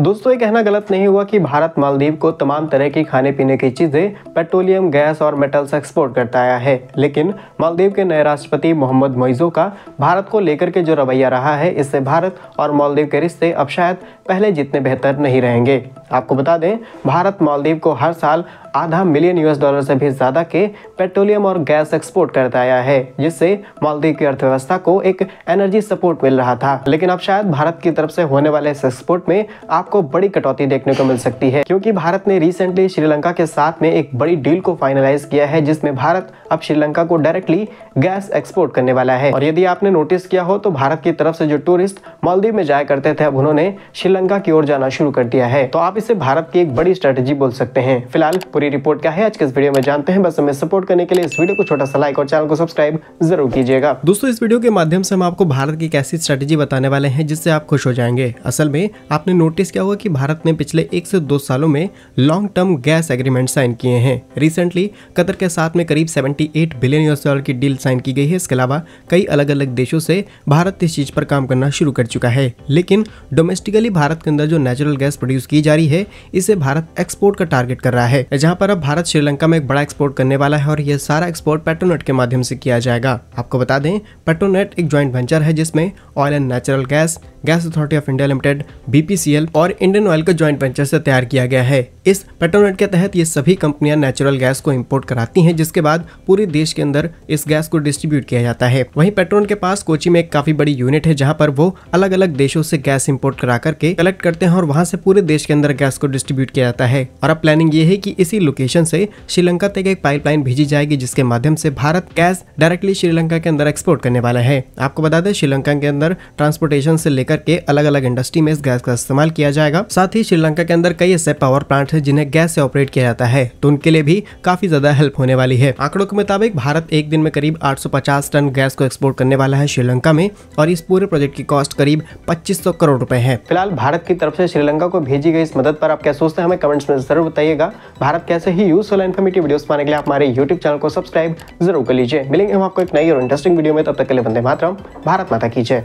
दोस्तों ये कहना गलत नहीं हुआ कि भारत मालदीव को तमाम तरह की खाने पीने की चीज़ें पेट्रोलियम गैस और मेटल्स एक्सपोर्ट करता आया है लेकिन मालदीव के नए राष्ट्रपति मोहम्मद मोइजो का भारत को लेकर के जो रवैया रहा है इससे भारत और मालदीव के रिश्ते अब शायद पहले जितने बेहतर नहीं रहेंगे आपको बता दें भारत मालदीव को हर साल आधा मिलियन यूएस डॉलर से भी ज़्यादा के पेट्रोलियम और गैस एक्सपोर्ट करता आया है जिससे मालदीव की अर्थव्यवस्था को एक एनर्जी सपोर्ट मिल रहा था लेकिन अब शायद भारत की तरफ से होने वाले इस एक्सपोर्ट में आप आपको बड़ी कटौती देखने को मिल सकती है क्योंकि भारत ने रिसेंटली श्रीलंका के साथ में एक बड़ी डील को फाइनलाइज किया है जिसमें भारत अब श्रीलंका को डायरेक्टली गैस एक्सपोर्ट करने वाला है और यदि आपने नोटिस किया हो तो भारत की तरफ से जो टूरिस्ट मालदीव में जाया करते थे अब उन्होंने श्रीलंका की ओर जाना शुरू कर दिया है तो आप इसे भारत की एक बड़ी स्ट्रेटेजी बोल सकते हैं फिलहाल पूरी रिपोर्ट क्या है आज के इस वीडियो में जानते हैं बस हमें सपोर्ट करने के लिए इस वीडियो को छोटा सा लाइक और चैनल को सब्सक्राइब जरूर कीजिएगा दोस्तों इस वीडियो के माध्यम से हम आपको भारत की एक ऐसी स्ट्रेटेजी बताने वाले हैं जिससे आप खुश हो जाएंगे असल में आपने नोटिस किया क्या हुआ कि भारत ने पिछले एक से दो सालों में long term gas agreement sign किए हैं रिसेंटली कतर के साथ में करीब 78 बिलियन यूएस डॉलर की डील साइन की गई है इसके अलावा कई अलग अलग देशों से भारत इस चीज पर काम करना शुरू कर चुका है लेकिन डोमेस्टिकली भारत के अंदर जो नेचुरल गैस प्रोड्यूस की जा रही है इसे भारत एक्सपोर्ट का टारगेट कर रहा है जहाँ पर अब भारत श्रीलंका में एक बड़ा एक्सपोर्ट करने वाला है और यह सारा एक्सपोर्ट पेट्रोनेट के माध्यम से किया जाएगा आपको बता दें पेट्रोनेट एक ज्वाइंट वेंचर है जिसमें oil and natural gas gas authority of India limited BPCL और इंडियन ऑयल का ज्वाइंट वेंचर से तैयार किया गया है इस पेट्रोनेट के तहत ये सभी कंपनियां नेचुरल गैस को इम्पोर्ट कराती हैं जिसके बाद पूरे देश के अंदर इस गैस को डिस्ट्रीब्यूट किया जाता है वहीं पेट्रोल के पास कोची में एक काफी बड़ी यूनिट है जहाँ पर वो अलग अलग देशों से गैस इम्पोर्ट करा करके कलेक्ट करते हैं और वहाँ से पूरे देश के अंदर गैस को डिस्ट्रीब्यूट किया जाता है और अब प्लानिंग ये है की इसी लोकेशन से श्रीलंका तक एक पाइपलाइन भेजी जाएगी जिसके माध्यम से भारत गैस डायरेक्टली श्रीलंका के अंदर एक्सपोर्ट करने वाला है आपको बता दें श्रीलंका के अंदर ट्रांसपोर्टेशन से लेकर लेकर के अलग अलग इंडस्ट्री में इस गैस का इस्तेमाल किया जाएगा साथ ही श्रीलंका के अंदर कई ऐसे पावर प्लांट है जिन्हें गैस से ऑपरेट किया जाता है तो उनके लिए भी काफी ज्यादा हेल्प होने वाली है आंकड़ों के मुताबिक भारत एक दिन में करीब आठ टन गैस को एक्सपोर्ट करने वाला है श्रीलंका में और इस पूरे प्रोजेक्ट की कॉस्ट करीब पच्चीस करोड़ रूपए है फिलहाल भारत की तरफ से श्रीलंका को भेजी गई इस मदद पर आप क्या सोचते हैं हमें कमेंट्स में जरूर बताइएगा भारत कैसे ही यूजफुल इन्फॉर्मेटिव वीडियो पाने के लिए आप हमारे यूट्यूब चैनल को सब्सक्राइब जरूर कर लीजिए मिलेंगे हम आपको एक नई और इंटरेस्टिंग वीडियो में तब तक के लिए बंदे मातरम भारत माता की जय